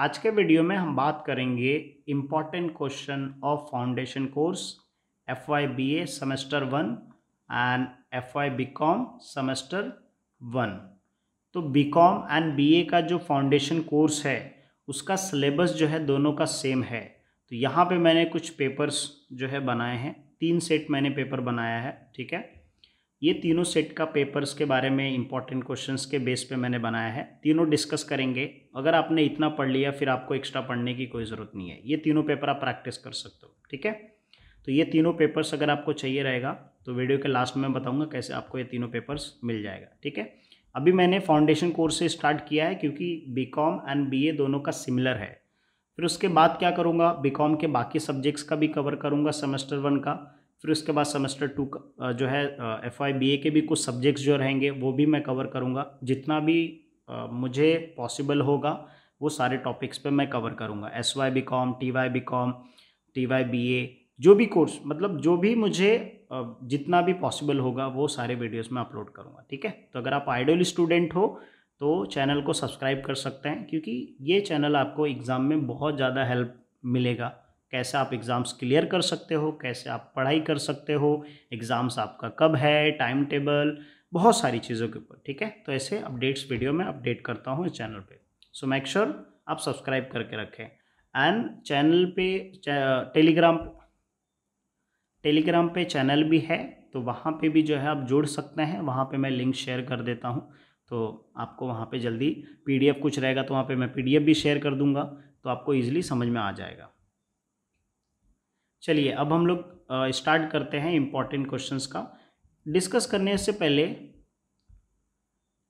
आज के वीडियो में हम बात करेंगे important question of foundation course F Y B A semester one and F Y B com semester one तो B com and B A का जो फाउंडेशन कोर्स है उसका सिलेबस जो है दोनों का सेम है तो यहाँ पे मैंने कुछ पेपर्स जो है बनाए हैं तीन सेट मैंने पेपर बनाया है ठीक है ये तीनों सेट का पेपर्स के बारे में इंपॉर्टेंट क्वेश्चंस के बेस पे मैंने बनाया है तीनों डिस्कस करेंगे अगर आपने इतना पढ़ लिया फिर आपको एक्स्ट्रा पढ़ने की कोई ज़रूरत नहीं है ये तीनों पेपर आप प्रैक्टिस कर सकते हो ठीक है तो ये तीनों पेपर्स अगर आपको चाहिए रहेगा तो वीडियो के लास्ट में बताऊँगा कैसे आपको ये तीनों पेपर्स मिल जाएगा ठीक है अभी मैंने फाउंडेशन कोर्स से स्टार्ट किया है क्योंकि बी एंड बी दोनों का सिमिलर है फिर उसके बाद क्या करूँगा बी के बाकी सब्जेक्ट्स का भी कवर करूँगा सेमेस्टर वन का फिर उसके बाद सेमेस्टर टू जो है एफ आई बी ए के भी कुछ सब्जेक्ट्स जो रहेंगे वो भी मैं कवर करूँगा जितना भी मुझे पॉसिबल होगा वो सारे टॉपिक्स पे मैं कवर करूँगा S Y B com T Y B com T Y B A जो भी कोर्स मतलब जो भी मुझे जितना भी पॉसिबल होगा वो सारे वीडियोस में अपलोड करूँगा ठीक है तो अगर आप आइडियल स्टूडेंट हो तो चैनल को सब्सक्राइब कर सकते हैं क्योंकि ये चैनल आपको एग्ज़ाम में बहुत ज़्यादा हेल्प मिलेगा कैसे आप एग्ज़ाम्स क्लियर कर सकते हो कैसे आप पढ़ाई कर सकते हो एग्ज़ाम्स आपका कब है टाइम टेबल बहुत सारी चीज़ों के ऊपर ठीक है तो ऐसे अपडेट्स वीडियो में अपडेट करता हूँ इस चैनल पे सो मेक श्योर आप सब्सक्राइब करके रखें एंड चैनल पे टेलीग्राम टेलीग्राम पे चैनल भी है तो वहाँ पे भी जो है आप जुड़ सकते हैं वहाँ पे मैं लिंक शेयर कर देता हूँ तो आपको वहाँ पे जल्दी पीडीएफ कुछ रहेगा तो वहाँ पे मैं पीडीएफ भी शेयर कर दूँगा तो आपको ईजिली समझ में आ जाएगा चलिए अब हम लोग स्टार्ट करते हैं इम्पॉर्टेंट क्वेश्चंस का डिस्कस करने से पहले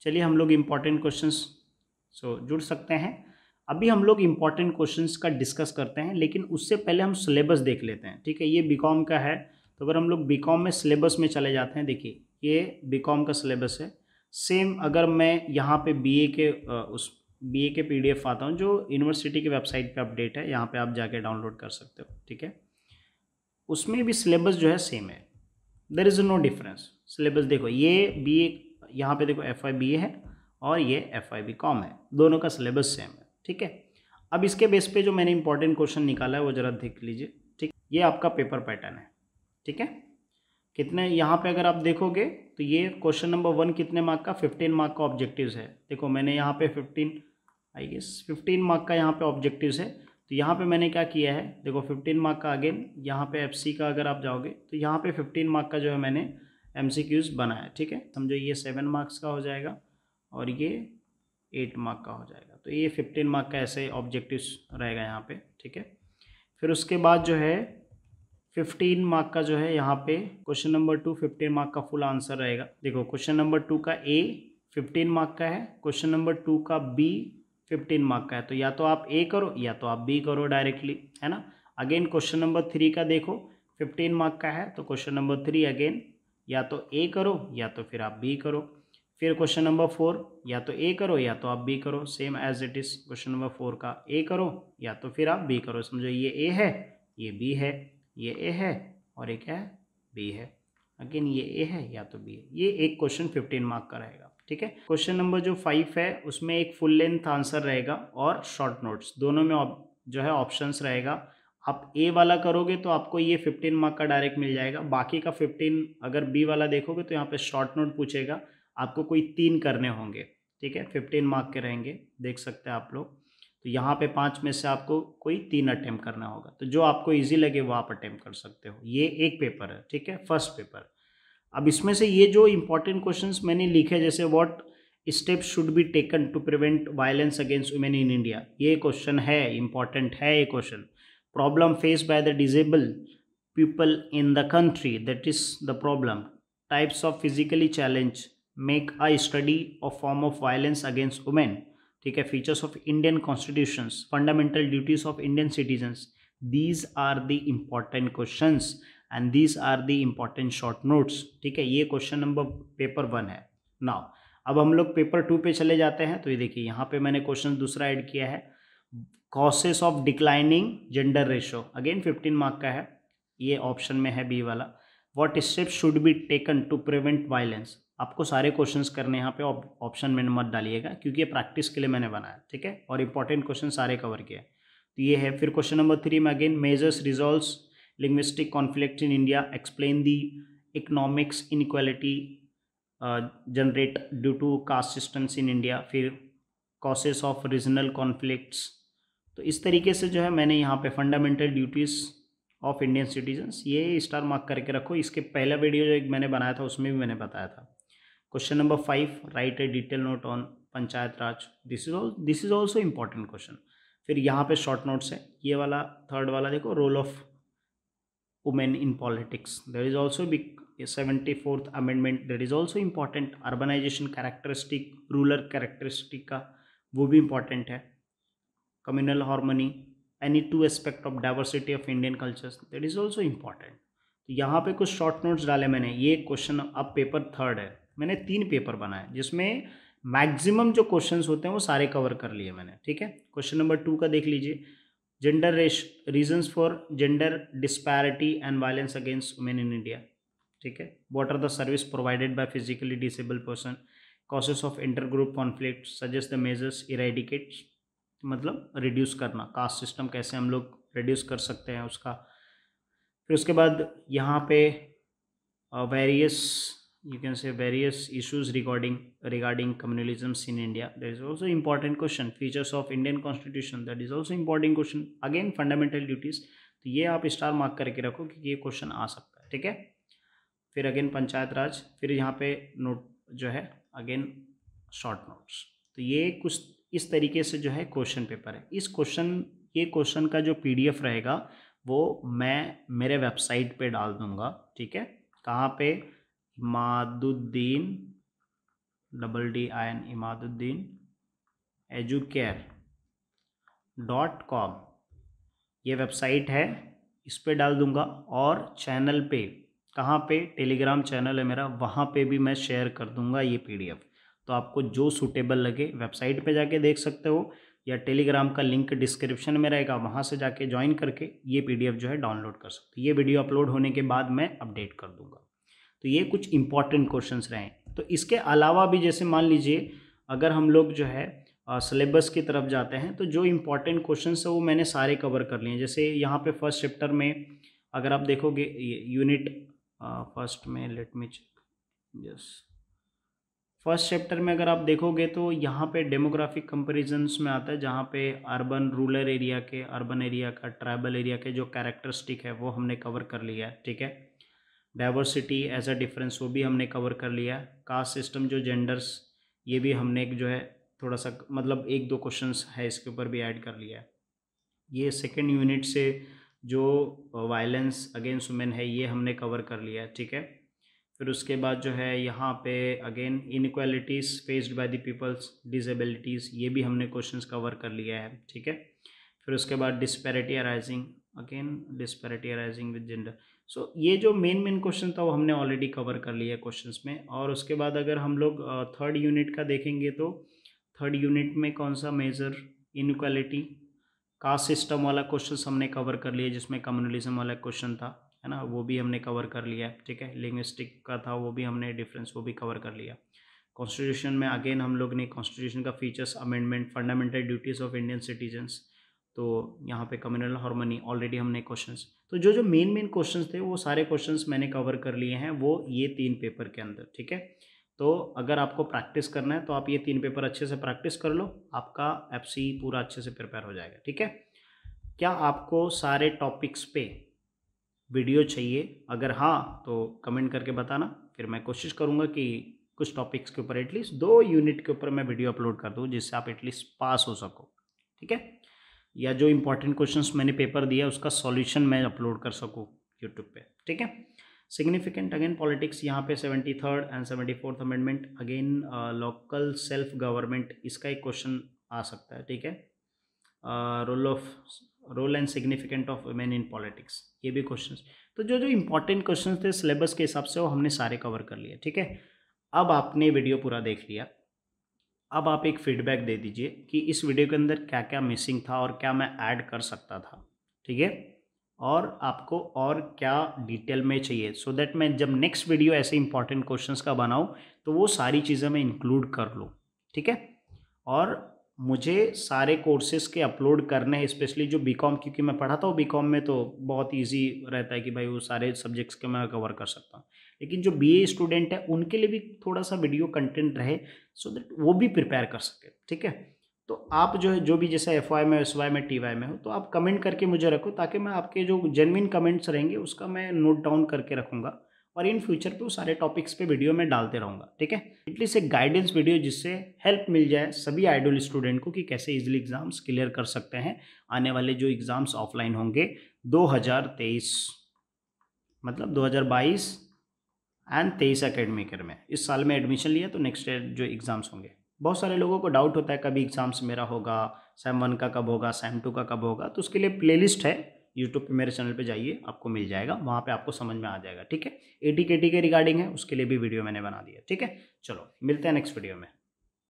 चलिए हम लोग इम्पॉर्टेंट क्वेश्चंस सो जुड़ सकते हैं अभी हम लोग इम्पॉर्टेंट क्वेश्चंस का डिस्कस करते हैं लेकिन उससे पहले हम सिलेबस देख लेते हैं ठीक है ये बीकॉम का है तो अगर हम लोग बी में सिलेबस में चले जाते हैं देखिए ये बी का सिलेबस है सेम अगर मैं यहाँ पे बी के उस बी के पी आता हूँ जो यूनिवर्सिटी की वेबसाइट पे अपडेट है यहाँ पे आप जाके डाउनलोड कर सकते हो ठीक है उसमें भी सिलेबस जो है सेम है there is no difference syllabus देखो ये बी ए यहाँ पे देखो एफ आई बी ए है और ये एफ आई बी कॉम है दोनों का सिलेबस सेम है ठीक है अब इसके बेस पे जो मैंने इंपॉर्टेंट क्वेश्चन निकाला है वो ज़रा देख लीजिए ठीक ये आपका पेपर पैटर्न है ठीक है कितने यहाँ पे अगर आप देखोगे तो ये क्वेश्चन नंबर वन कितने मार्क का फिफ्टीन मार्क का ऑब्जेक्टिव्स है देखो मैंने यहाँ पे fifteen I guess fifteen mark का यहाँ पे ऑब्जेक्टिव्स है तो यहाँ पे मैंने क्या किया है देखो 15 मार्क का अगेन यहाँ पे एफ का अगर आप जाओगे तो यहाँ पे 15 मार्क का जो है मैंने एम बनाया ठीक है समझो तो ये सेवन मार्क्स का हो जाएगा और ये एट मार्क का हो जाएगा तो ये फिफ्टीन मार्क का ऐसे ऑब्जेक्टिव रहेगा यहाँ पर ठीक है फिर उसके बाद जो है फिफ्टीन मार्क का जो है यहाँ पे question number two fifteen mark का फुल आंसर रहेगा देखो क्वेश्चन नंबर टू का ए फिफ्टीन मार्क का है क्वेश्चन नंबर टू का बी फिफ्टीन मार्क का है तो या तो आप ए करो या तो आप बी करो डायरेक्टली है ना अगेन क्वेश्चन नंबर थ्री का देखो फिफ्टीन मार्क का है तो क्वेश्चन नंबर थ्री अगेन या तो ए करो या तो फिर आप बी करो फिर क्वेश्चन नंबर फोर या तो ए करो या तो आप बी करो same as it is question number four का ए करो या तो फिर आप बी करो समझो ये ए है ये बी है ये ए है और एक है बी है अगेन ये ए है या तो बी है ये एक क्वेश्चन फिफ्टीन मार्क का रहेगा ठीक है क्वेश्चन नंबर जो फाइव है उसमें एक फुल लेंथ आंसर रहेगा और शॉर्ट नोट्स दोनों में जो है ऑप्शंस रहेगा आप ए वाला करोगे तो आपको ये फिफ्टीन मार्क का डायरेक्ट मिल जाएगा बाकी का फिफ्टीन अगर बी वाला देखोगे तो यहाँ पे शॉर्ट नोट पूछेगा आपको कोई तीन करने होंगे ठीक है फिफ्टीन मार्क के रहेंगे देख सकते हैं आप लोग तो यहाँ पे पाँच में से आपको कोई तीन अटैम्प्ट करना होगा तो जो आपको ईजी लगे वो आप अटैम्प्ट कर सकते हो ये एक पेपर है ठीक है फर्स्ट पेपर अब इसमें से ये जो इम्पोर्टेंट क्वेश्चन मैंने लिखे जैसे what step should be taken to prevent violence against women in India ये क्वेश्चन है इंपॉर्टेंट है ये question problem face by the disable people in the country that is the problem types of physically challenge make a study of form of violence against women ठीक है features of Indian constitutions fundamental duties of Indian citizens these are the important question and these are the important short notes ठीक है ये question number paper one है now अब हम लोग paper two पे चले जाते हैं तो ये देखिए यहाँ पे मैंने क्वेश्चन दूसरा ऐड किया है causes of declining gender ratio again fifteen mark का है ये ऑप्शन में है बी वाला what step should be taken to prevent violence आपको सारे क्वेश्चन करने यहाँ पे ऑप्शन में मत डालिएगा क्योंकि ये प्रैक्टिस के लिए मैंने बनाया ठीक है और इंपॉर्टेंट क्वेश्चन सारे कवर किए तो ये है फिर क्वेश्चन नंबर थ्री में again measures resolve linguistic conflict in India explain the economics inequality uh, generate due to caste systems in India, फिर causes ऑफ रीजनल conflicts तो इस तरीके से जो है मैंने यहाँ पे fundamental duties of Indian citizens ये स्टार मार्क करके रखो इसके पहला वीडियो जो एक मैंने बनाया था उसमें भी मैंने बताया था question number five write a detail note on Panchayat Raj this is this is also important question फिर यहाँ पे शॉर्ट नोट्स है ये वाला थर्ड वाला देखो role of women in politics. There is also big 74th amendment that is also important urbanization characteristic rural characteristic ka wo bhi important hai communal harmony any two aspect of diversity of Indian cultures that is also important तो यहाँ पे कुछ short notes डाले मैंने ये question अब paper third है मैंने तीन पेपर बनाए जिसमें मैक्सिमम जो क्वेश्चंस होते हैं वो सारे कवर कर लिए मैंने ठीक है क्वेश्चन नंबर टू का देख लीजिए gender reason for gender disparity and violence against women in India ठीक है what are the service provided by physically disable person causes of inter group conflict suggest the measures eradicate मतलब reduce करना caste system कैसे हम लोग reduce कर सकते हैं उसका फिर उसके बाद यहाँ पे various uh, you can say various issues regarding regarding communalisms in india there is also important question features of indian constitution that is also important question again fundamental duties तो ये आप स्टार मार्क करके रखो कि ये question आ सकता है ठीक है फिर अगेन पंचायत राज फिर यहाँ पे नोट जो है अगेन शॉर्ट नोट्स तो ये कुछ इस तरीके से जो है क्वेश्चन पेपर है इस क्वेश्चन ये क्वेश्चन का जो पीडीएफ रहेगा वो मैं मेरे वेबसाइट पे डाल दूंगा ठीक है कहाँ पे Imaduddin double D I N Imaduddin educare dot com ये वेबसाइट है इस पर डाल दूंगा और चैनल पे कहाँ पे टेलीग्राम चैनल है मेरा वहाँ पे भी मैं शेयर कर दूंगा ये पीडीएफ तो आपको जो सूटेबल लगे वेबसाइट पे जाके देख सकते हो या टेलीग्राम का लिंक डिस्क्रिप्शन में रहेगा वहाँ से जाके ज्वाइन करके ये पीडीएफ जो है डाउनलोड कर सकते हो ये वीडियो अपलोड होने के बाद मैं अपडेट कर दूँगा तो ये कुछ इंपॉर्टेंट क्वेश्चंस रहे तो इसके अलावा भी जैसे मान लीजिए अगर हम लोग जो है सिलेबस की तरफ जाते हैं तो जो इम्पॉर्टेंट क्वेश्चन है वो मैंने सारे कवर कर लिए जैसे यहाँ पे फर्स्ट चैप्टर में अगर आप देखोगे यूनिट फर्स्ट में let me check yes first chapter में अगर आप देखोगे तो यहाँ पे डेमोग्राफिक कंपेरिजन्स में आता है जहाँ पे अर्बन रूरल एरिया के अर्बन एरिया का ट्राइबल एरिया के जो कैरेक्टरिस्टिक है वो हमने कवर कर लिया है ठीक है डाइवर्सिटी एज अ डिफरेंस वो भी हमने कवर कर लिया कास्ट सिस्टम जो जेंडर्स ये भी हमने जो है थोड़ा सा मतलब एक दो क्वेश्चन है इसके ऊपर भी ऐड कर लिया ये सेकेंड यूनिट से जो वायलेंस अगेंस्ट वुमेन है ये हमने कवर कर लिया ठीक है फिर उसके बाद जो है यहाँ पे again inequalities faced by the peoples disabilities ये भी हमने क्वेश्चंस कवर कर लिया है ठीक है फिर उसके बाद disparity arising again disparity arising with gender so so, ये जो मेन मेन क्वेश्चन था वो हमने ऑलरेडी कवर कर लिया क्वेश्चन में और उसके बाद अगर हम लोग थर्ड यूनिट का देखेंगे तो थर्ड यूनिट में कौन सा मेजर इनक्वालिटी कास्ट सिस्टम वाला क्वेश्चन हमने कवर कर लिया जिसमें कम्युनलिज्म वाला क्वेश्चन था है ना वो भी हमने कवर कर लिया ठीक है लिंग्विस्टिक का था वो भी हमने डिफरेंस वो भी कवर कर लिया कॉन्स्टिट्यूशन में अगेन हम लोग ने कॉन्स्टिट्यूशन का features amendment fundamental duties of Indian citizens तो यहाँ पे कम्युनल हारमोनी ऑलरेडी हमने क्वेश्चंस तो जो जो मेन मेन क्वेश्चन थे वो सारे क्वेश्चन मैंने कवर कर लिए हैं वो ये तीन पेपर के अंदर ठीक है तो अगर आपको प्रैक्टिस करना है तो आप ये तीन पेपर अच्छे से प्रैक्टिस कर लो आपका एफ पूरा अच्छे से प्रिपेयर हो जाएगा ठीक है क्या आपको सारे टॉपिक्स पे वीडियो चाहिए अगर हाँ तो कमेंट करके बताना फिर मैं कोशिश करूँगा कि कुछ टॉपिक्स के ऊपर एटलीस्ट दो यूनिट के ऊपर मैं वीडियो अपलोड कर दूँ जिससे आप एटलीस्ट पास हो सको ठीक है या जो इंपॉर्टेंट क्वेश्चन मैंने पेपर दिया उसका सॉल्यूशन मैं अपलोड कर सकूँ यूट्यूब पे ठीक है सिग्निफिकेंट अगेन पॉलिटिक्स यहाँ पे seventy third and seventy fourth amendment again local self government इसका एक क्वेश्चन आ सकता है ठीक है role of role and significant of women in politics ये भी क्वेश्चन तो जो जो इंपॉर्टेंट क्वेश्चन थे सिलेबस के हिसाब से वो हमने सारे कवर कर लिए ठीक है अब आपने वीडियो पूरा देख लिया अब आप एक फीडबैक दे दीजिए कि इस वीडियो के अंदर क्या क्या मिसिंग था और क्या मैं ऐड कर सकता था ठीक है और आपको और क्या डिटेल में चाहिए सो so दैट मैं जब नेक्स्ट वीडियो ऐसे इंपॉर्टेंट क्वेश्चंस का बनाऊँ तो वो सारी चीज़ें मैं इंक्लूड कर लूँ ठीक है और मुझे सारे कोर्सेज के अपलोड करने हैं स्पेशली जो बी कॉम क्योंकि मैं पढ़ाता हूँ बी कॉम में तो बहुत ईजी रहता है कि भाई वो सारे सब्जेक्ट्स के मैं कवर कर सकता हूँ लेकिन जो बी स्टूडेंट है उनके लिए भी थोड़ा सा वीडियो कंटेंट रहे सो दैट वो भी प्रिपेयर कर सके ठीक है तो आप जो है जो भी जैसा एफ वाई में एस वाई में टी वाई में हो तो आप कमेंट करके मुझे रखो ताकि मैं आपके जो जेनविन कमेंट्स रहेंगे उसका मैं नोट डाउन करके रखूँगा और इन फ्यूचर पे वो सारे टॉपिक्स पे वीडियो में डालते रहूँगा ठीक है इटली से गाइडेंस वीडियो जिससे हेल्प मिल जाए सभी आइडियल स्टूडेंट को कि कैसे इजिली एग्ज़ाम्स क्लियर कर सकते हैं आने वाले जो एग्ज़ाम्स ऑफलाइन होंगे दो मतलब दो एंड तेईस अकेडमिक ईयर में इस साल में एडमिशन लिया तो नेक्स्ट ईयर जो एग्ज़ाम्स होंगे बहुत सारे लोगों को डाउट होता है कभी एग्ज़ाम्स मेरा होगा सैम वन का कब होगा सेम टू का कब होगा तो उसके लिए प्लेलिस्ट है यूट्यूब पे मेरे चैनल पे जाइए आपको मिल जाएगा वहाँ पे आपको समझ में आ जाएगा ठीक है ए टी के टी के रिगार्डिंग है उसके लिए भी वीडियो मैंने बना दिया ठीक है चलो मिलते हैं नेक्स्ट वीडियो में